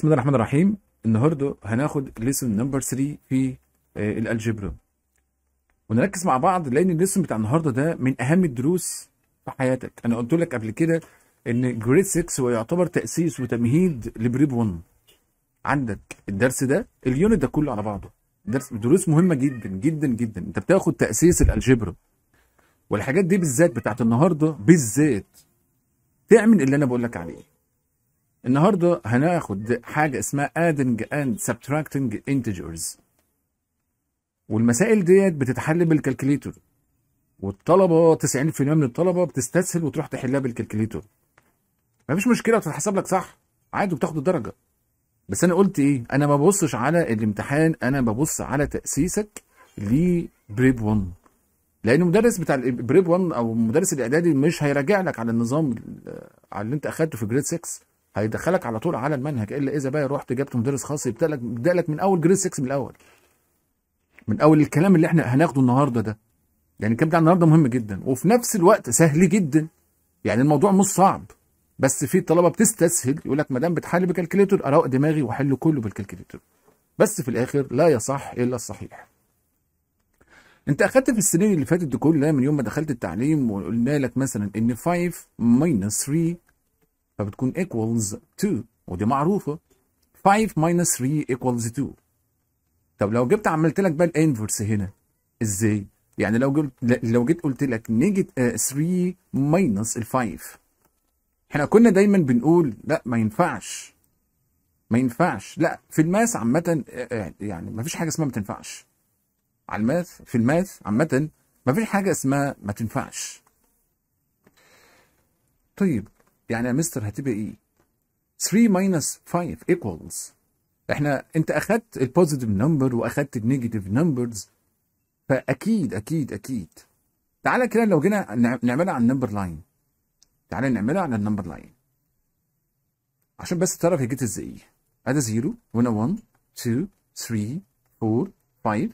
بسم الله الرحمن الرحيم النهارده هناخد ليسون نمبر 3 في آه، الالجبرا ونركز مع بعض لان الليسون بتاع النهارده ده من اهم الدروس في حياتك انا قلت لك قبل كده ان جريد 6 هو يعتبر تاسيس وتمهيد لبريب 1 عندك الدرس ده اليونت ده كله على بعضه درس دروس مهمه جدا جدا جدا انت بتاخد تاسيس الالجبرا والحاجات دي بالذات بتاعت النهارده بالذات تعمل اللي انا بقول لك عليه النهاردة هناخد حاجة اسمها ادنج اند سبتراكتنج انتجرز والمسائل ديت بتتحل بالكالكليتور والطلبة 90% من الطلبة بتستسهل وتروح تحلها بالكالكليتور مفيش مشكلة تتحسب لك صح عادي وبتاخد الدرجة بس أنا قلت إيه أنا ما ببصش على الامتحان أنا ببص على تأسيسك لبريب 1 لان المدرس بتاع بريب 1 او مدرس الاعدادي مش هيراجع لك على النظام آه، على اللي انت اخدته في جريد 6 هيدخلك على طول على المنهج الا اذا بقى رحت جبت مدرس خاص يبدا لك من اول جريد 6 من الاول من اول الكلام اللي احنا هناخده النهارده ده يعني الكلام بتاع النهارده مهم جدا وفي نفس الوقت سهل جدا يعني الموضوع مش صعب بس في طلبه بتستسهل يقول لك ما دام بتحل بالكالكليتور اروق دماغي واحل كله بالكالكليتور بس في الاخر لا يصح الا الصحيح انت اخدت في السنين اللي فاتت دي كلها من يوم ما دخلت التعليم وقلنا لك مثلا ان 5 3 فبتكون equals 2 ودي معروفه 5 minus 3 equals 2 طب لو جبت عملت لك بقى الانفرس هنا ازاي؟ يعني لو جبت لو جيت قلت لك نيجت 3 ماينس ال 5 احنا كنا دايما بنقول لا ما ينفعش ما ينفعش لا في الماث عامة آه، آه، يعني ما فيش حاجة اسمها ما تنفعش على الماث في الماث عامة ما فيش حاجة اسمها ما تنفعش طيب يعني يا مستر هتبقى ايه 3 minus 5 equals احنا انت اخدت البوزيتيف نمبر واخدت النيجاتيف نمبرز فاكيد اكيد اكيد تعالى كده لو جينا نعملها على النمبر لاين تعالى نعملها على النمبر لاين عشان بس تعرف هي جت ازاي ادي 0 وهنا 1 2 3 4 5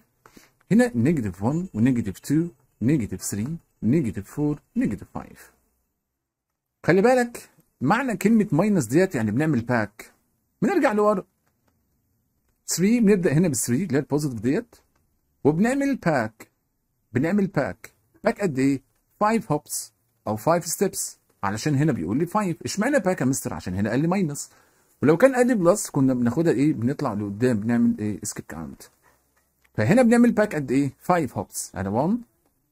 هنا نيجاتيف 1 ونيجاتيف 2 نيجاتيف 3 نيجاتيف 4 نيجاتيف 5 خلي بالك معنى كلمة ماينس ديت يعني بنعمل باك بنرجع لورا 3 بنبدأ هنا بال 3 اللي هي البوزيتيف ديت وبنعمل باك بنعمل باك باك قد ايه؟ 5 هوبس او 5 ستيبس علشان هنا بيقول لي 5 اشمعنى باك يا مستر عشان هنا قال لي ماينس ولو كان قال لي بلس كنا بناخدها ايه؟ بنطلع لقدام بنعمل ايه؟ سكيب كاونت فهنا بنعمل باك قد ايه؟ 5 هوبس انا 1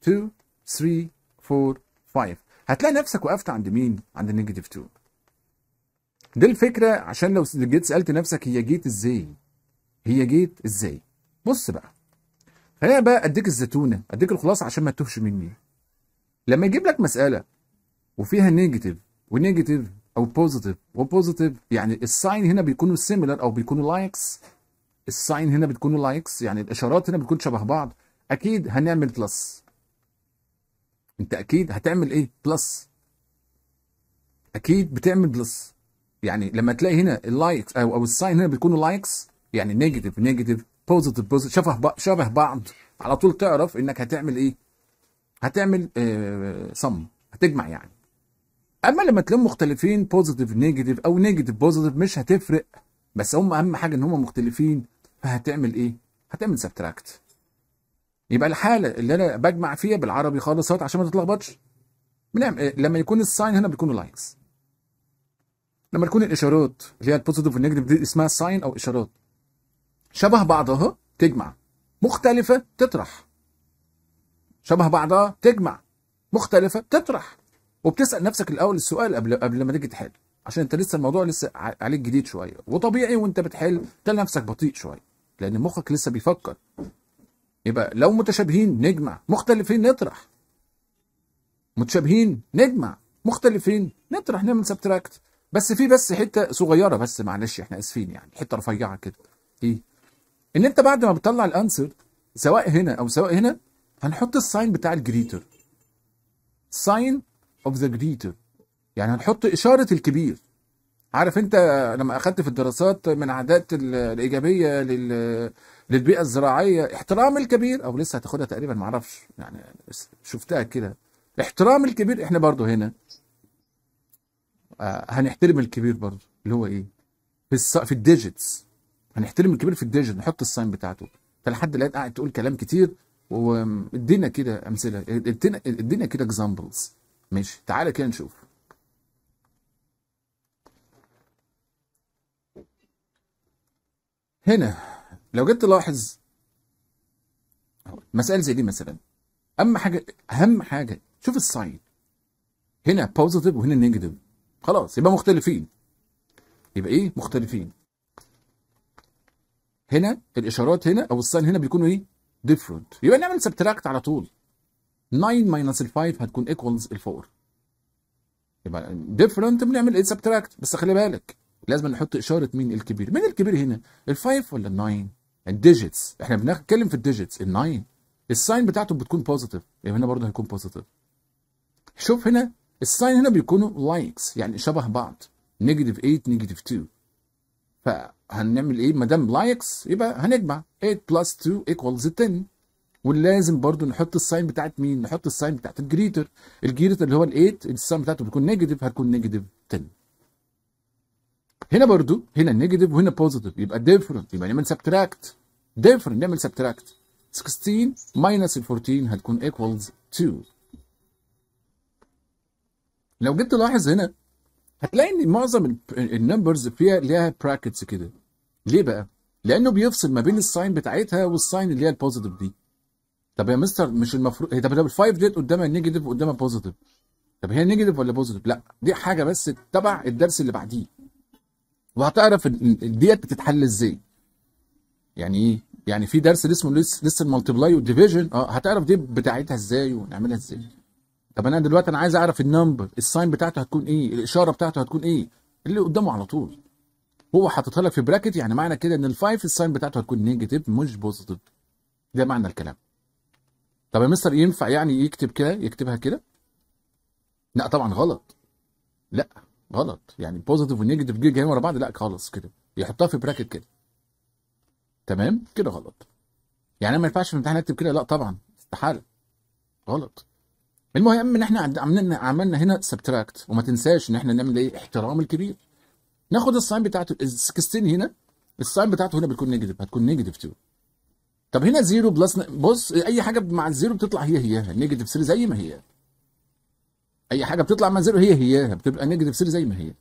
2 3 4 5 هتلاقي نفسك وقفت عند مين عند النيجاتيف 2 دي الفكره عشان لو جيت سالت نفسك هي جيت ازاي هي جيت ازاي بص بقى خلينا بقى اديك الزتونه اديك الخلاصه عشان ما تتوهش مني لما يجيب لك مساله وفيها نيجاتيف ونيجاتيف او بوزيتيف وبوزيتيف يعني الساين هنا بيكونوا سيميلر او بيكونوا لايكس الساين هنا بتكونوا لايكس يعني الاشارات هنا بتكون شبه بعض اكيد هنعمل بلس انت اكيد هتعمل ايه بلس اكيد بتعمل بلس يعني لما تلاقي هنا اللايكس او او الساين هنا بيكونوا لايكس يعني نيجاتيف نيجاتيف بوزيتيف بوزيتيف شبه شبه بعض على طول تعرف انك هتعمل ايه هتعمل صم آه هتجمع يعني اما لما تلاقيهم مختلفين بوزيتيف نيجاتيف او نيجاتيف بوزيتيف مش هتفرق بس هم اهم حاجه ان هم مختلفين فهتعمل ايه هتعمل سبتراكت يبقى الحاله اللي انا بجمع فيها بالعربي خالص اهوت عشان ما تتلخبطش بنعمل إيه، لما يكون الساين هنا بيكونوا لايكس لما تكون الاشارات اللي هي البوزيتيف والنيجاتيف دي اسمها ساين او اشارات شبه بعضها تجمع مختلفه تطرح شبه بعضها أه، تجمع مختلفه تطرح وبتسال نفسك الاول السؤال قبل قبل ما تيجي تحل عشان انت لسه الموضوع لسه عليك جديد شويه وطبيعي وانت بتحل تلاقي نفسك بطيء شويه لان مخك لسه بيفكر يبقى لو متشابهين نجمع مختلفين نطرح متشابهين نجمع مختلفين نطرح نعمل سبتراكت بس في بس حته صغيره بس معلش احنا اسفين يعني حته رفيعه كده ايه ان انت بعد ما بتطلع الانسر سواء هنا او سواء هنا هنحط الساين بتاع الجريتر ساين اوف ذا جريتر يعني هنحط اشاره الكبير عارف انت لما اخدت في الدراسات من عادات الايجابيه لل للبيئه الزراعيه احترام الكبير او لسه هتاخدها تقريبا ما اعرفش يعني شفتها كده احترام الكبير احنا برضو هنا آه، هنحترم الكبير برضو اللي هو ايه في الص... في الديجيتس هنحترم الكبير في الديجيت نحط الساين بتاعته فلحد الان قاعد تقول كلام كتير وادينا كده امثله ادينا ادينا كده اكزامبلز ماشي تعالى كده نشوف هنا لو جيت تلاحظ مسائل زي دي مثلا اهم حاجه اهم حاجه شوف الساين هنا بوزيتيف وهنا نيجاتيف خلاص يبقى مختلفين يبقى ايه مختلفين هنا الاشارات هنا او الساين هنا بيكونوا ايه ديفرنت يبقى نعمل سبتراكت على طول 9 ماينس ال 5 هتكون ايكوالز ال 4 يبقى ديفرنت بنعمل ايه سبتراكت بس خلي بالك لازم نحط اشاره مين الكبير مين الكبير هنا الفايف ولا الناين الديجيتس يعني احنا بنتكلم في الديجيتس الناين الساين بتاعته بتكون بوزيتيف إيه، يبقى هنا برضه هيكون بوزيتيف شوف هنا الساين هنا بيكونوا لايكس يعني شبه بعض نيجاتيف 8 نيجاتيف 2 فهنعمل ايه ما دام لايكس يبقى هنجمع 8 بلس 2 ايكوالز 10 ولازم برضه نحط الساين بتاعت مين نحط الساين بتاعت الجريتر الجريتر اللي هو ال8 الساين بتاعته بتكون نيجاتيف هتكون نيجاتيف 10 هنا برضو هنا نيجاتيف وهنا بوزيتيف يبقى ديفرنت يبقى نعمل سبتراكت ديفرنت نعمل سبتراكت 16 ماينس ال 14 هتكون ايكوالز 2 لو جيت تلاحظ هنا هتلاقي ان معظم النمبرز فيها ليها براكتس كده ليه بقى؟ لانه بيفصل ما بين الساين بتاعتها والساين اللي هي البوزيتيف دي طب يا مستر مش المفروض إيه، طب ال 5 ديت قدامها نيجاتيف وقدامها بوزيتيف طب هي نيجاتيف ولا بوزيتيف؟ لا دي حاجه بس تبع الدرس اللي بعديه وهتعرف ديت بتتحل ازاي يعني ايه يعني في درس اسمه لسه لسه المالتيبلاي والديفيجن اه هتعرف دي بتاعتها ازاي ونعملها ازاي طب انا دلوقتي انا عايز اعرف النمبر الساين بتاعته هتكون ايه الاشاره بتاعته هتكون ايه اللي قدامه على طول هو حاططها لك في براكت يعني معنى كده ان الفايف الساين بتاعته هتكون نيجاتيف مش بوزيتيف ده معنى الكلام طب يا مستر ينفع يعني يكتب كده يكتبها كده لا طبعا غلط لا غلط يعني بوزيتيف ونيجاتيف جه جايين ورا بعض لا خالص كده يحطها في براكت كده تمام كده غلط يعني انا ما ينفعش في الامتحان اكتب كده لا طبعا استحاله غلط المهم ان احنا عملنا عملنا هنا سبتراكت وما تنساش ان احنا نعمل ايه احترام الكبير ناخد الساين بتاعته ال 16 هنا الساين بتاعته هنا بتكون نيجاتيف هتكون نيجاتيف 2 طب هنا زيرو بلس بص اي حاجه مع الزيرو بتطلع هي هي نيجاتيف 3 زي ما هي اي حاجه بتطلع من زيرو هي هي بتبقى نيجاتيف 3 زي ما هي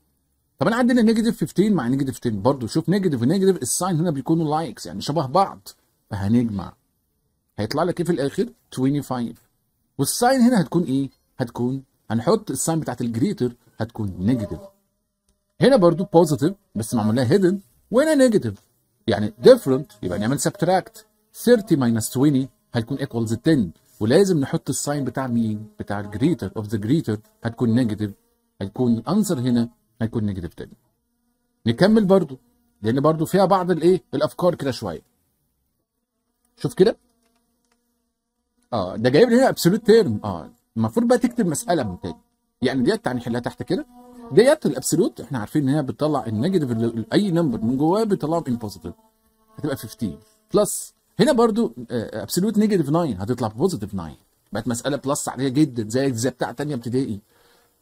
طب انا عندنا نيجاتيف 15 مع نيجاتيف 10 برضه شوف نيجاتيف ونيجاتيف الساين هنا بيكونوا لايكس يعني شبه بعض فهنجمع هيطلع لك ايه في الاخر 25 والساين هنا هتكون ايه هتكون هنحط الساين بتاعت الجريتر هتكون نيجاتيف هنا برضو بوزيتيف بس معمول لها هيدن وهنا نيجاتيف يعني ديفرنت يبقى نعمل سبتراكت 30 ماينس 20 هتكون ايكوالز 10 ولازم نحط الساين بتاع مين بتاع الجريتر اوف ذا جريتر هتكون نيجاتيف هيكون الانسر هنا هيكون نيجاتيف تاني نكمل برضو لان برضو فيها بعض الايه الافكار كده شويه شوف كده اه ده جايب لي هنا ابسولوت تيرم اه المفروض بقى تكتب مساله من تاني يعني ديت نحلها يعني تحت كده ديت الابسولوت احنا عارفين ان هي بتطلع النيجاتيف اي نمبر من جواه بيطلعه ان بوزيتيف هتبقى 15 بلس هنا برضو ابسولوت نيجاتيف 9 هتطلع بوزيتيف 9 بقت مساله بلس عاليه جدا زي زي بتاع ثانيه ابتدائي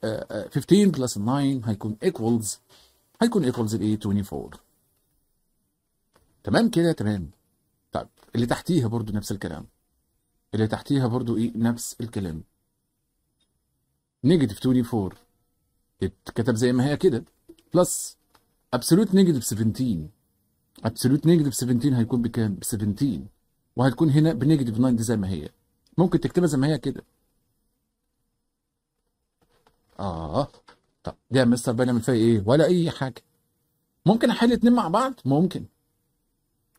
15 بلس 9 هيكون ايكوالز هيكون ايكوالز لايه 24 تمام كده تمام طيب اللي تحتيها برضو نفس الكلام اللي تحتيها برضو ايه نفس الكلام نيجاتيف 24 اتكتب زي ما هي كده بلس ابسولوت نيجاتيف 17 ابسولوت نيجاتيف 17 هيكون بكام؟ ب 17 وهتكون هنا بنيجاتيف 9 زي ما هي ممكن تكتبها زي ما هي كده اه طب دي يا مستر بنعمل فيها ايه؟ ولا اي حاجه ممكن احل اتنين مع بعض؟ ممكن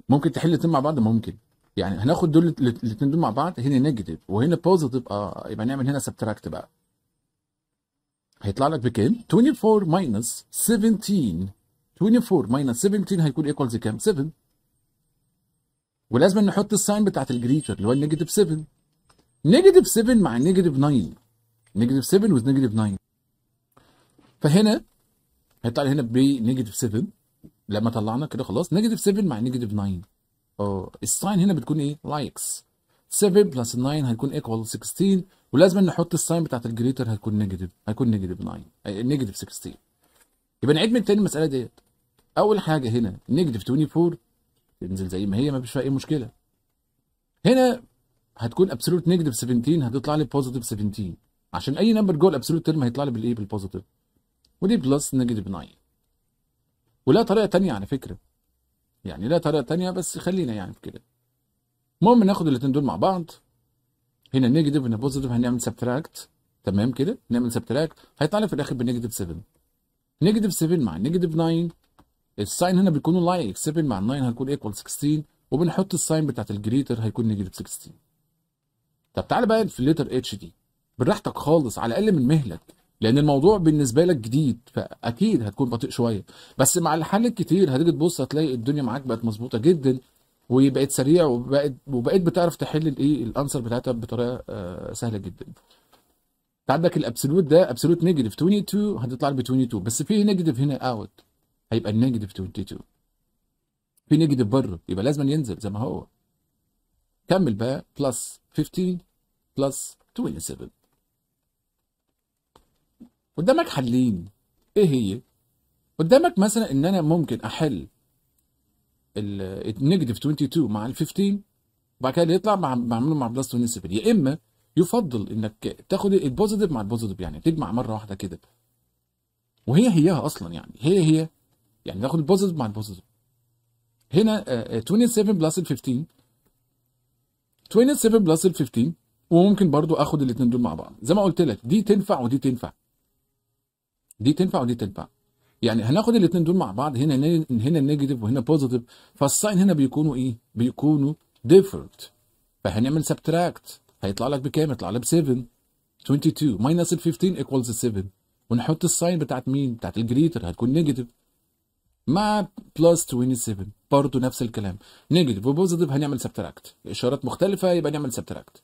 ممكن تحل اتنين مع بعض؟ ممكن يعني هناخد دول الاتنين دول مع بعض هنا نيجاتيف وهنا بوزيتيف اه يبقى نعمل هنا سبتراكت بقى هيطلع لك بكام؟ 24 ماينس 17 24 ماينس 17 هيكون ايكوالز كام 7 ولازم نحط الساين بتاعت الجريتر اللي هو النيجاتيف 7 نيجاتيف 7 مع نيجاتيف 9 نيجاتيف 7 وذ نيجاتيف 9 فهنا هيطلع هنا بنيجاتيف 7 لما طلعنا كده خلاص نيجاتيف 7 مع نيجاتيف 9 اه الساين هنا بتكون ايه لايكس 7 بلس 9 هيكون ايكوال 16 ولازم نحط الساين بتاعت الجريتر هيكون نيجاتيف هيكون نيجاتيف 9 نيجاتيف 16 يبقى نعيد من تاني المساله ديت اول حاجه هنا نيجاتيف 24 تنزل زي ما هي ما فيش فيها اي مشكله هنا هتكون ابسولوت نيجاتيف 17 هتطلع لي بوزيتيف 17 عشان اي نمبر جوه الابسولوت ترم هيطلع لي بالايه بالبوزيتيف ودي بلس نيجاتيف 9 ولا طريقه ثانيه على فكره يعني لا طريقه ثانيه بس خلينا يعني في كده المهم ناخد الاثنين دول مع بعض هنا نيجاتيف هنا بوزيتيف هنعمل سبتراكت تمام كده نعمل سبتراكت هيطلع لي في الاخر بنيجاتيف 7 نيجاتيف 7 مع نيجاتيف 9 الساين هنا بيكون اللاين 7 مع اللاين هتكون ايكوال 16 وبنحط الساين بتاعت الجريتر هيكون نيجاتيف 16 طب تعالى بقى في الليتر اتش دي براحتك خالص على الاقل من مهلك لان الموضوع بالنسبه لك جديد فاكيد هتكون بطيء شويه بس مع الحل الكتير هتيجي تبص هتلاقي الدنيا معاك بقت مظبوطه جدا وبقت سريع وبقت وبقيت بتعرف تحل الايه الانسر بتاعتها بطريقه آه، سهله جدا عندك الابسولوت ده ابسولوت نيجاتيف 22 هتطلع ب 22 بس في نيجاتيف هنا اوت هيبقى النيجاتيف 22 في نيجاتيف بره يبقى لازم ينزل زي ما هو كمل بقى بلس 15 بلس 27 قدامك حلين ايه هي قدامك مثلا ان انا ممكن احل النيجاتيف 22 مع ال 15 وبعد كده يطلع مع بعمله مع بلس 27 يا اما يفضل انك تاخد البوزيتيف مع البوزيتيف يعني تجمع مره واحده كده وهي هيها اصلا يعني هي هي يعني ناخد البوزيتيف مع البوزيتيف هنا 27 آه، بلس آه، ال 15 27 بلس ال 15 وممكن برضو اخد الاثنين دول مع بعض زي ما قلت لك دي تنفع ودي تنفع دي تنفع ودي تنفع يعني هناخد الاثنين دول مع بعض هنا هنا نيجاتيف وهنا بوزيتيف فالساين هنا بيكونوا ايه بيكونوا ديفرنت فهنعمل سبتراكت هيطلع لك بكام يطلع لك ب 7 22 ماينس ال 15 ايكوالز 7 ونحط الساين بتاعت مين بتاعت الجريتر هتكون نيجاتيف مع بلس 27 برضه نفس الكلام نيجاتيف وبوزيتيف هنعمل سبتراكت اشارات مختلفه يبقى نعمل سبتراكت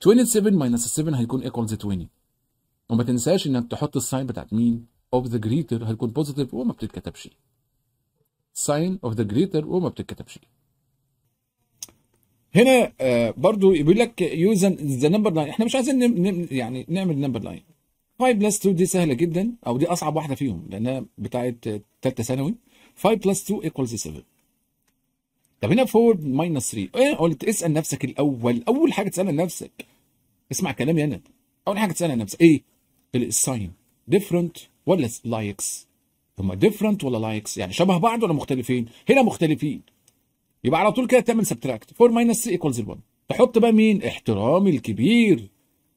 27 ماينس 7 هيكون ايكوالز 20 وما تنساش انك تحط الساين بتاعت مين اوف ذا جريتر هيكون بوزيتيف وما بتتكتبش ساين اوف ذا جريتر وما بتتكتبش هنا آه، برضو بيقول لك يوزن ذا نمبر لاين احنا مش عايزين يعني نعمل نمبر لاين 5 بلس 2 دي سهله جدا او دي اصعب واحده فيهم لانها بتاعه ثالثه ثانوي 5 بلس 2 ايكوالز 7 طب هنا 4 ماينس 3 ايه قلت اسال نفسك الاول اول حاجه تسالها لنفسك اسمع كلامي انا اول حاجه تسالها لنفسك ايه الساين ديفرنت ولا لايكس هما ديفرنت ولا لايكس يعني شبه بعض ولا مختلفين هنا مختلفين يبقى على طول كده تعمل سبتراكت 4 ماينس 3 ايكوالز 1 تحط بقى مين احترامي الكبير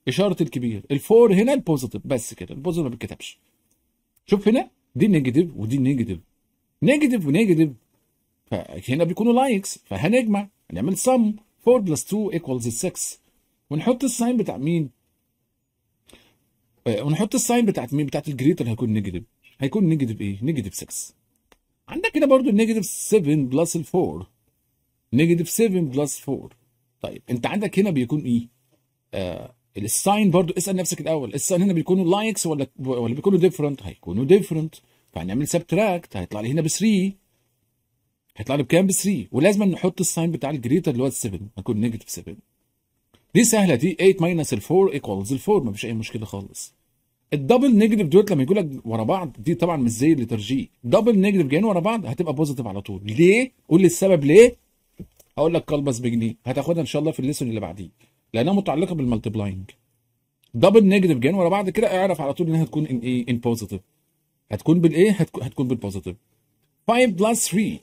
اشاره الكبير الفور هنا البوزيتيف بس كده البوزيتيف ما بيتكتبش شوف هنا دي نيجاتيف ودي نيجاتيف نيجاتيف ونيجاتيف فهنا بيكونوا لايكس فهنجمع هنعمل سم 4 بلس 2 ايكوالز 6 ونحط الساين بتاع مين؟ آه، ونحط الساين بتاعت مين؟ بتاعت الجريتر هيكون نيجاتيف هيكون نيجاتيف ايه؟ نيجاتيف 6 عندك هنا برضو نيجاتيف 7 بلس 4 نيجاتيف 7 بلس 4 طيب انت عندك هنا بيكون ايه؟ آه الساين برضو اسال نفسك الاول الساين هنا بيكونوا لايكس ولا ولا بيكونوا ديفرنت هيكونوا ديفرنت فهنعمل سبتراكت هيطلع لي هنا ب 3 هيطلع لي بكام ب 3 ولازم نحط الساين بتاع الجريتر اللي هو 7 هيكون نيجاتيف 7 دي سهله دي 8 ماينس 4 ايكوالز 4 مفيش اي مشكله خالص الدبل نيجاتيف دوت لما يقول لك ورا بعض دي طبعا مش زي اللي ترجيه دبل نيجاتيف جايين ورا بعض هتبقى بوزيتيف على طول ليه قول لي السبب ليه هقول لك كلبس بجنيه هتاخدها ان شاء الله في الليسون اللي بعديه لانها متعلقه بالمالتيبلاينج دبل نيجاتيف جين ورا بعد كده اعرف على طول انها هتكون ان ايه ان بوزيتيف هتكون بالايه هتكون بالبوزيتيف 5 بلس 3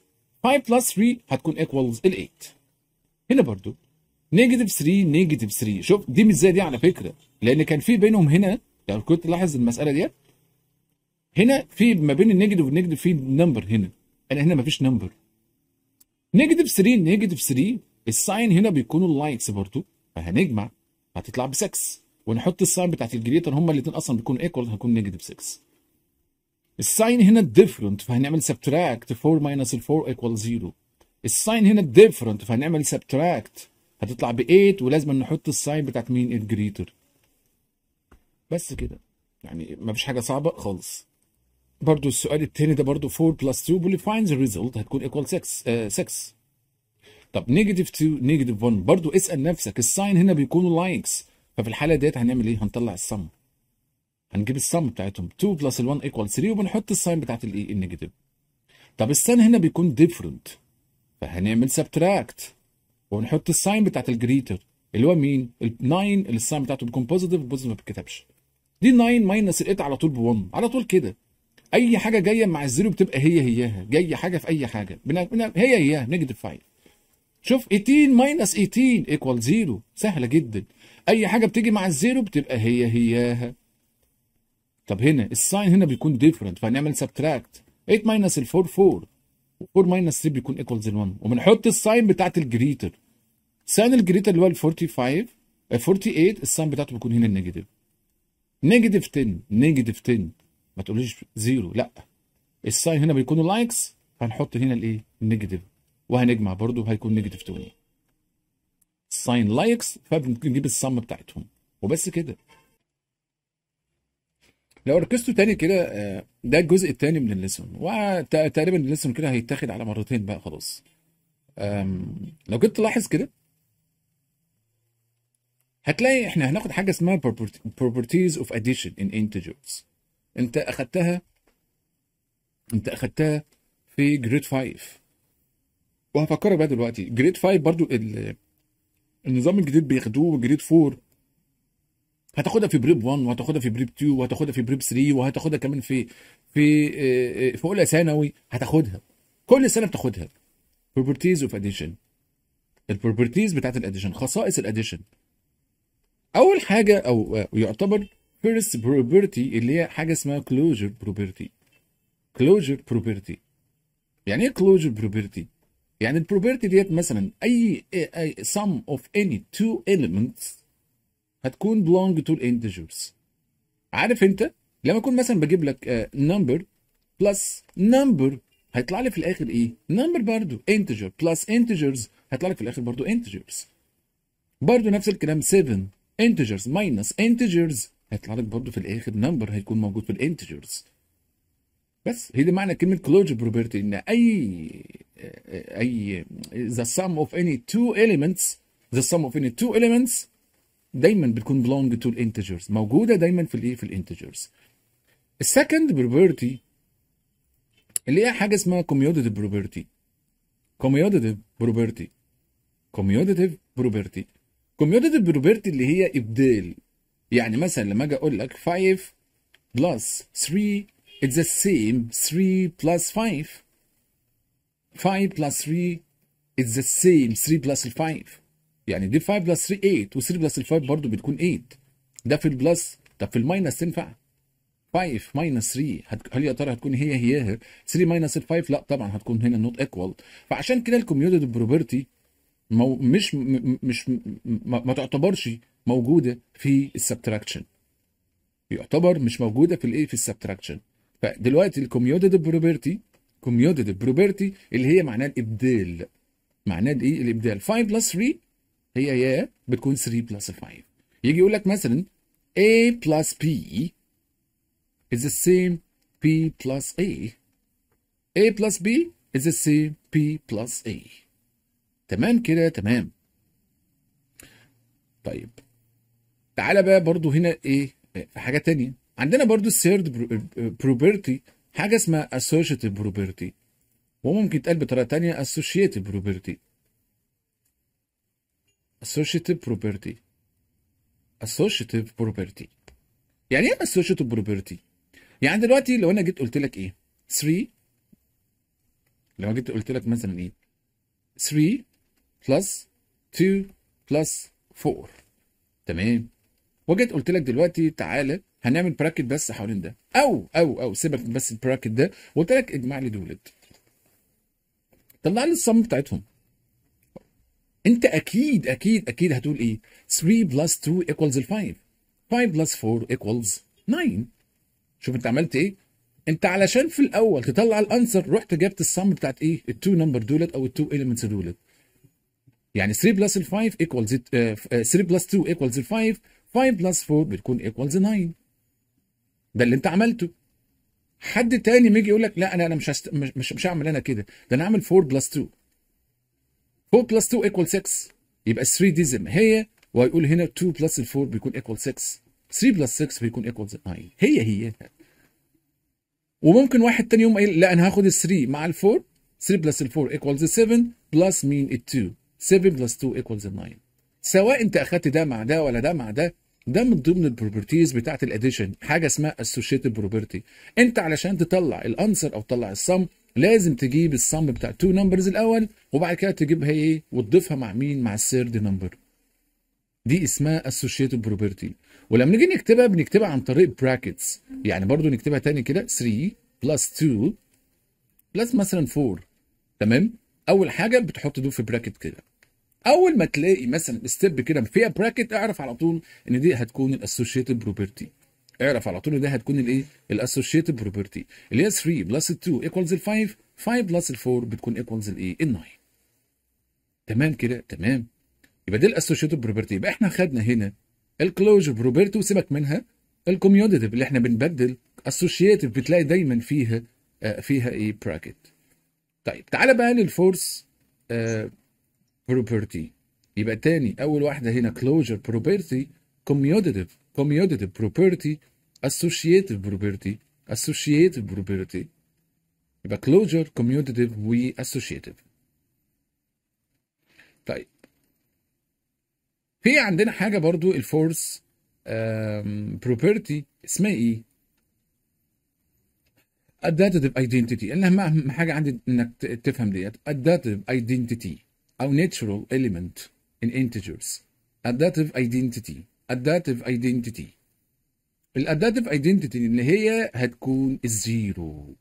5 بلس 3 هتكون ايكوالز ال 8 هنا برضو نيجاتيف 3 نيجاتيف 3 شوف دي مش زي دي على فكره لان كان في بينهم هنا لو كنت تلاحظ المساله ديت هنا في ما بين النيجاتيف والنيجاتيف في نمبر هنا انا يعني هنا ما فيش نمبر نيجاتيف 3 نيجاتيف 3 الساين هنا بيكونوا لايكس برضو فهنجمع هتطلع ب 6 ونحط الساين بتاعت الجريتر هما الاثنين اصلا بيكونوا ايكوال هيكون نيجاتيف 6 الساين هنا ديفرنت فهنعمل سبتراكت 4 ماينس 4 ايكوال 0 الساين هنا ديفرنت فهنعمل سبتراكت هتطلع ب 8 ولازم نحط الساين بتاعت مين الجريتر بس كده يعني مفيش حاجه صعبه خالص برضو السؤال الثاني ده برضو 4 بلس 2 لي فاينز ريزلت هتكون ايكوال 6 6 طب نيجاتيف 2 نيجاتيف 1 برضو اسال نفسك الساين هنا بيكونوا لايكس ففي الحاله ديت هنعمل ايه؟ هنطلع السم هنجيب السم بتاعتهم 2 بلس ال 1 ايكوال 3 وبنحط الساين بتاعت الايه؟ النيجاتيف طب الساين هنا بيكون ديفرنت فهنعمل سبتراكت ونحط الساين بتاعت الجريتر اللي هو مين؟ ال 9 اللي الساين بتاعته بيكون بوزيتيف بوزيتيف ما بيتكتبش دي 9 ماينس الات على طول ب 1 على طول كده اي حاجه جايه مع الزيرو بتبقى هي هياها جايه حاجه في اي حاجه بنا... بنا... هي هياها نيجاتيف 5 شوف 18 ماينس 18 ايكوال زيرو سهله جدا اي حاجه بتيجي مع الزيرو بتبقى هي هياها طب هنا الساين هنا بيكون ديفرنت فهنعمل سبتراكت 8 ماينس 4 4 و4 ماينس 3 بيكون ايكوال 1 وبنحط الساين بتاعت الجريتر ساين الجريتر اللي هو ال 45 48 الساين بتاعته بيكون هنا النيجاتيف نيجاتيف 10 نيجاتيف 10 ما تقوليش زيرو لا الساين هنا بيكونوا لايكس هنحط هنا الايه النيجاتيف وهنجمع برضو هيكون نيجاتيف 2 ساين لايكس فبنجيب السم بتاعتهم وبس كده لو ركزتوا تاني كده آه، ده الجزء التاني من الليسون وتقريبا الليسون كده هيتاخد على مرتين بقى خلاص لو جيت تلاحظ كده هتلاقي احنا هناخد حاجه اسمها properties of addition in integers انت اخدتها انت اخدتها في جريد 5 وهفكرك بقى دلوقتي جريد 5 برضو النظام الجديد بياخدوه جريد 4 هتاخدها في بريب 1 وهتاخدها في بريب 2 وهتاخدها في بريب 3 وهتاخدها كمان في في آه، آه، في اولى ثانوي هتاخدها كل سنه بتاخدها بروبرتيز اوف اديشن البروبرتيز بتاعت الاديشن خصائص الاديشن اول حاجه او آه، يعتبر فيرست بروبرتي اللي هي حاجه اسمها كلوجر بروبرتي كلوجر بروبرتي يعني ايه كلوجر بروبرتي يعني البروبرتي ديت مثلا اي اي سم اوف اني تو elements هتكون بلونج تو الانتجرز عارف انت لما اكون مثلا بجيب لك نمبر بلس نمبر هيطلع لي في الاخر ايه نمبر برضو انتجر بلس انتجرز هيطلع لك في الاخر برضو انتجرز برضو نفس الكلام 7 انتجرز ماينس انتجرز هيطلع لك برضو في الاخر نمبر هيكون موجود في الانتجرز بس هي ده معنى كلمه كلوجر بروبرتي ان اي اي ذا سم اوف اني تو اليمنتس ذا سم اوف اني تو اليمنتس دايما بتكون بلونج تو الانتجرز موجوده دايما في الايه في الانتجرز السكند بروبرتي اللي هي حاجه اسمها commutative بروبرتي commutative بروبرتي commutative بروبرتي commutative بروبرتي اللي هي ابدال يعني مثلا لما اجي اقول لك 5 بلس 3 it's the same 3 plus 5 5 plus 3 it's the same 3 plus 5 يعني دي 5 plus 3 8 و 3 plus 5 برضه بتكون 8 ده في البلس طب في الماينس تنفع 5 minus 3 هل يا ترى هتكون هي هي 3 minus 5 لا طبعا هتكون هنا نوت ايكوال فعشان كده الكوميوتيف بروبرتي مش مش ما, ما تعتبرش موجوده في السبتراكشن يعتبر مش موجوده في الايه في السبتراكشن فدلوقتي الكوميوديتيف بروبرتي كوميوديتيف بروبرتي اللي هي معناها الابدال معناها ايه الابدال 5 بلس 3 هي يا بتكون 3 بلس 5 يجي يقول لك مثلا A بلس B is the same P plus A A بلس B is the same P plus A تمام كده تمام طيب تعالى بقى برضو هنا ايه في حاجة تانية عندنا برضو السيرد بروبرتي حاجه اسمها associative بروبرتي وممكن يتقال بطريقه تانية associative بروبرتي associative property associative property يعني ايه associative property يعني دلوقتي لو انا جيت قلت لك ايه 3 لو جيت قلت لك مثلا ايه 3 plus 2 plus 4 تمام وجيت قلت لك دلوقتي تعالى هنعمل براكت بس حوالين ده او او او سيبك بس البراكت ده وقلت لك اجمع لي دولت طلع لي الصم بتاعتهم انت اكيد اكيد اكيد هتقول ايه 3 بلس 2 ايكوالز 5 5 بلس 4 ايكوالز 9 شوف انت عملت ايه انت علشان في الاول تطلع الانسر رحت جبت الصم بتاعت ايه التو نمبر دولت او التو اليمنتس دولت يعني 3 بلس 5 ايكوالز 3 بلس 2 ايكوالز 5 5 بلس 4 بتكون ايكوالز 9 ده اللي انت عملته حد تاني يجي يقول لك لا انا انا مش هست... مش مش هعمل انا كده ده انا هعمل 4 بلس 2 4 بلس 2 ايكوال 6 يبقى 3 ديزم هي وهيقول هنا 2 بلس 4 بيكون ايكوال 6 3 بلس 6 بيكون ايكوال 9 هي هي وممكن واحد تاني يوم قايل لا انا هاخد ال 3 مع ال 4 3 بلس ال 4 ايكوالز 7 بلس مين ال 2 7 بلس 2 ايكوالز 9 سواء انت اخدت ده مع ده ولا ده مع ده ده من ضمن البروبرتيز بتاعه الاديشن حاجه اسمها اسوشيتد بروبرتي انت علشان تطلع الانسر او تطلع السم لازم تجيب السم بتاع تو نمبرز الاول وبعد كده تجيبها ايه وتضيفها مع مين مع الثيرد نمبر دي اسمها اسوشيتد بروبرتي ولما نيجي نكتبها بنكتبها عن طريق براكتس يعني برضو نكتبها تاني كده 3 بلس 2 بلس مثلا 4 تمام اول حاجه بتحط دول في براكت كده اول ما تلاقي مثلا ستيب كده فيها براكت اعرف على طول ان دي هتكون الاسوشيتد بروبرتي اعرف على طول ان ده هتكون الايه الاسوشيتد بروبرتي اللي هي 3 بلس 2 ايكوالز ال 5 5 بلس ال 4 بتكون ايكوالز الايه ال 9 إيه؟ تمام كده تمام يبقى دي الاسوشيتد بروبرتي يبقى احنا خدنا هنا الكلوجر بروبرتي وسيبك منها الكوميوديتيف اللي احنا بنبدل اسوشيتيف بتلاقي دايما فيها آه، فيها ايه براكت طيب تعالى بقى للفورس آه بروبرتي يبقى تاني أول واحدة هنا closure property commutative commutative property associative property associative property يبقى closure commutative و associative طيب في عندنا حاجة برضو الفورس بروبرتي اسمها ايه؟ adaptive identity انا اهم حاجة عندي انك تفهم ديت adaptive identity أو natural element in integers adaptive identity adaptive identity adaptive identity اللي هي هتكون الزيرو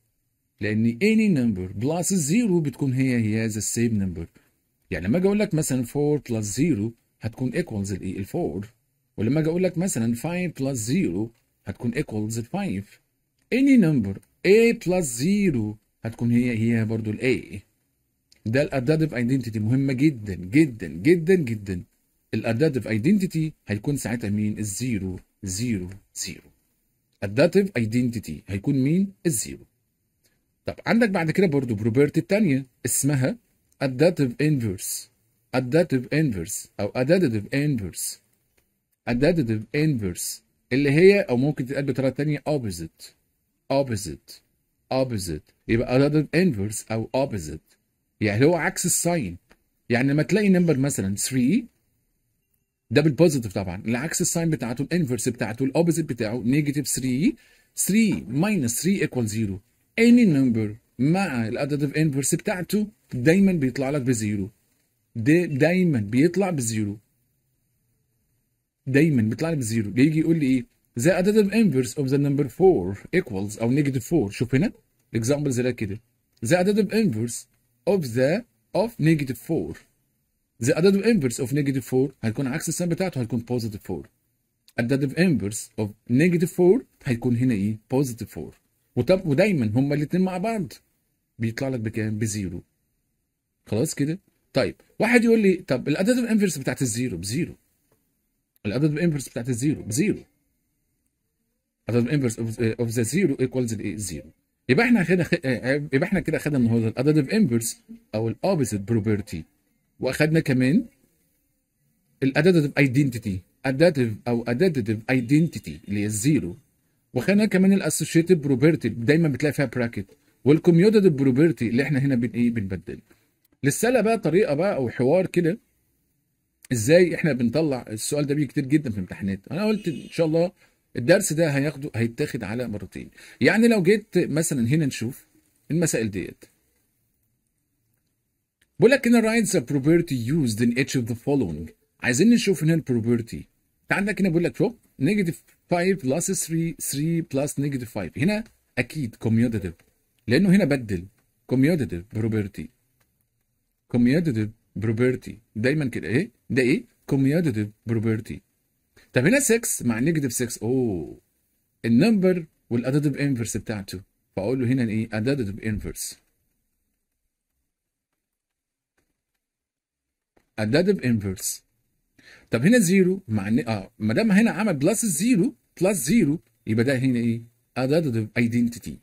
لان any number plus zero بتكون هي هي the same number يعني لما اجي اقول لك مثلا 4 plus 0 هتكون equals ال 4 ولما اجي اقول لك مثلا 5 plus 0 هتكون equals ال 5 any number a plus 0 هتكون هي هي برضو ال a ده الادابتيف ايدنتيتي مهمه جدا جدا جدا جدا الادابتيف ايدنتيتي هيكون ساعتها مين الزيرو زيرو زيرو ادابتيف ايدنتيتي هيكون مين الزيرو طب عندك بعد كده برضو بروبرتي الثانيه اسمها اداتيف انفيرس اداتيف انفيرس او اداتيف انفيرس اداتيف انفيرس اللي هي او ممكن تتقال بطريقه ثانيه اوبوزيت اوبوزيت اوبوزيت يبقى اداتيف انفيرس او اوبوزيت يعني هو عكس الساين يعني لما تلاقي نمبر مثلا 3 ده بالبوزيتيف طبعا العكس الساين بتاعته الانفرس بتاعته الاوبوزيت بتاعه نيجاتيف 3 3 ماينس 3 ايكوال 0 اني نمبر مع الاداتيف انفرس بتاعته دايما بيطلع لك بزيرو دي دايما بيطلع بزيرو دايما بيطلع لك بزيرو بيجي يقول لي ايه the اديتيف inverse of the number 4 equals او نيجاتيف 4 شوف هنا اكزامبلز زي كده the اديتيف inverse of the of negative 4 the additive inverse of negative 4 هيكون عكس السهم بتاعته هيكون positive 4 additive inverse of negative 4 هيكون هنا ايه positive 4 ودايما هما الاثنين مع بعض بيطلع لك بكام بزيرو خلاص كده طيب واحد يقول لي طب الاديتيف انفرس بتاعت الزيرو بزيرو الاديتيف انفرس بتاعت الزيرو بزيرو الاديتيف انفرس اوف ذا زيرو ايكوالز الايه زيرو يبقى احنا كده آه، آه، يبقى احنا كده خدنا النهارده الاداتيف انفرس او الاوبزيت بروبرتي واخدنا كمان الاداتيف ايدنتيتي اداتيف او اداتيف ايدنتيتي اللي هي الزيرو واخدنا كمان الاسوشيتيف بروبرتي دايما بتلاقي فيها براكت والكوميوتيف بروبرتي اللي احنا هنا بن ايه بنبدل للسله بقى طريقه بقى او حوار كده ازاي احنا بنطلع السؤال ده بيجي كتير جدا في امتحانات انا قلت ان شاء الله الدرس ده هياخده هيتاخد على مرتين يعني لو جيت مثلا هنا نشوف المسائل ديت بقول لك هنا رايتس ا بروبرتي يوزد ان اتش اوف ذا فولوينج عايزين نشوف هنا البروبرتي انت عندك هنا بيقول لك شوف نيجاتيف 5 بلس 3 3 بلس نيجاتيف 5 هنا اكيد كوميوتاتيف لانه هنا بدل كوميوتاتيف بروبرتي كوميوتاتيف بروبرتي دايما كده ايه ده ايه كوميوتاتيف بروبرتي طب هنا 6 مع نيجاتيف 6 اوه النمبر والاديتيف انفرس بتاعته فاقول له هنا ايه اديتيف انفرس اديتيف انفرس طب هنا 0 مع اه ما دام هنا عمل بلس 0 بلس 0 يبقى ده هنا ايه اديتيف ايدنتيتي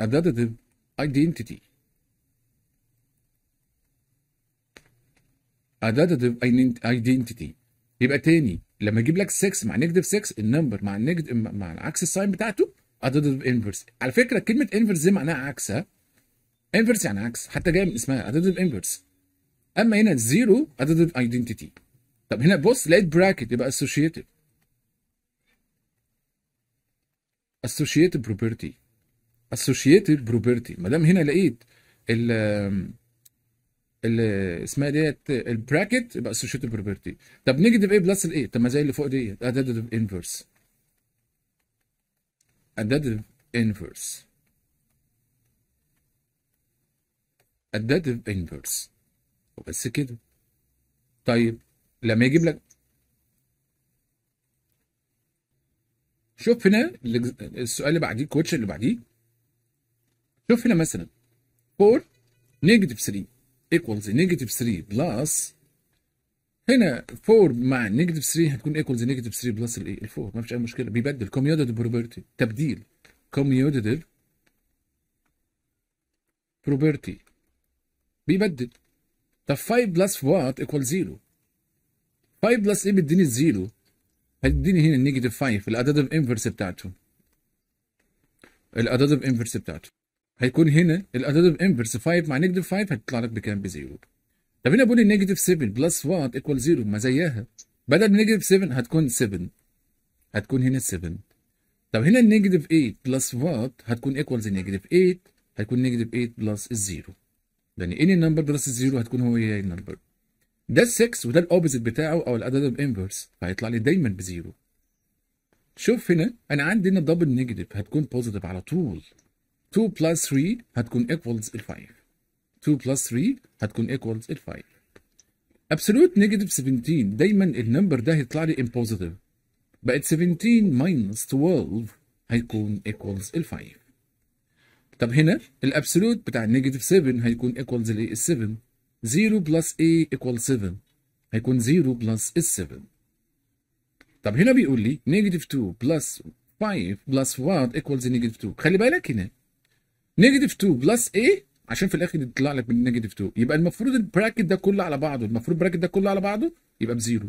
اديتيف ايدنتيتي اداتيف ايدنتيتي يبقى تاني لما اجيب لك 6 مع نيجاتيف 6 النمبر مع النيجاتيف مع العكس الساين بتاعته اداتيف انفرس على فكره كلمه انفرس دي معناها عكسها انفرس يعني عكس حتى جايه من اسمها اداتيف انفرس اما هنا زيرو اداتيف ايدنتيتي طب هنا بص لقيت براكت يبقى اسوشيتيف associated property associated property ما دام هنا لقيت ال اسمها ديت البراكت يبقى اسوشيتد بروبرتي طب نيجاتيف ايه بلس الايه طب ما زي اللي فوق ديت اديتيف انفرس اديتيف انفرس اديتيف انفرس وبس كده طيب لما يجيب لك شوف هنا السؤال اللي بعديه الكوتش اللي بعديه شوف هنا مثلا 4 نيجاتيف 3 equals negative 3 plus هنا 4 مع negative 3 هتكون ايكوالز negative 3 plus الايه ال 4 ما فيش اي مشكله بيبدل commutative property تبديل commutative property بيبدل طب 5 plus what ايكوال 0 5 plus ايه بيديني الزيرو هيديني هنا نيجاتيف 5 الاداتيف انفرس بتاعته الاداتيف انفرس بتاعته هيكون هنا الاديتيف انفرس 5 مع نيجاتيف 5 هتطلع لك بكام بزيرو طب هنا بقول نيجاتيف 7 بلس 1 ايكوال زيرو ما زيها بدل نيجاتيف 7 هتكون 7 هتكون هنا 7 طب هنا النيجاتيف 8 بلس 1 هتكون ايكوالز نيجاتيف 8 هيكون نيجاتيف 8 بلس الزيرو يعني اني نمبر بلس الزيرو هتكون هو هي النمبر ده ال 6 وده الاوبزيت بتاعه او الاديتيف انفرس فهيطلع لي دايما بزيرو شوف هنا انا عندي هنا دبل نيجاتيف هتكون بوزيتيف على طول 2 plus 3 هتكون equals ال 5 2 plus 3 هتكون equals ال 5 absolute negative 17 دايما النمبر ده هيطلع لي impositive بقت 17 minus 12 هيكون equals ال 5 طب هنا ال absolute بتاع negative 7 هيكون equals ال 7 0 plus a equals 7 هيكون 0 plus ال 7 طب هنا بيقول لي negative 2 plus 5 plus 1 equals negative 2 خلي بالك هنا نيجاتيف 2 بلس ايه عشان في الاخر يطلع لك بالنيجاتيف 2 يبقى المفروض البراكت ده كله على بعضه المفروض البراكت ده كله على بعضه يبقى بزيرو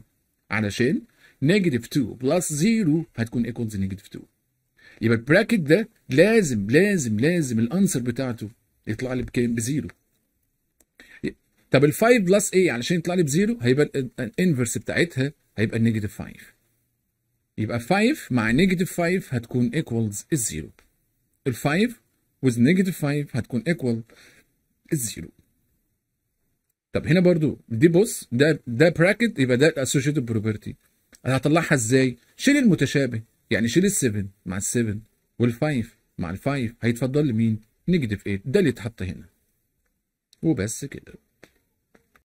علشان نيجاتيف 2 بلس زيرو هتكون ايكوالز نيجاتيف 2 يبقى البراكت ده لازم لازم لازم الانسر بتاعته يطلع لي بكام بزيرو طب ال 5 بلس ايه علشان يطلع لي بزيرو هيبقى الانفرس بتاعتها هيبقى نيجاتيف 5 يبقى 5 مع نيجاتيف 5 هتكون ايكوالز الزيرو ال 5 with negative 5 هتكون equal الزيرو طب هنا برضو دي بص ده ده براكت يبقى ده الاسوشيتد بروبرتي هطلعها ازاي؟ شيل المتشابه يعني شيل ال7 مع ال7 وال5 مع ال5 هيتفضل لي مين؟ نيجاتيف 8 ده اللي اتحط هنا وبس كده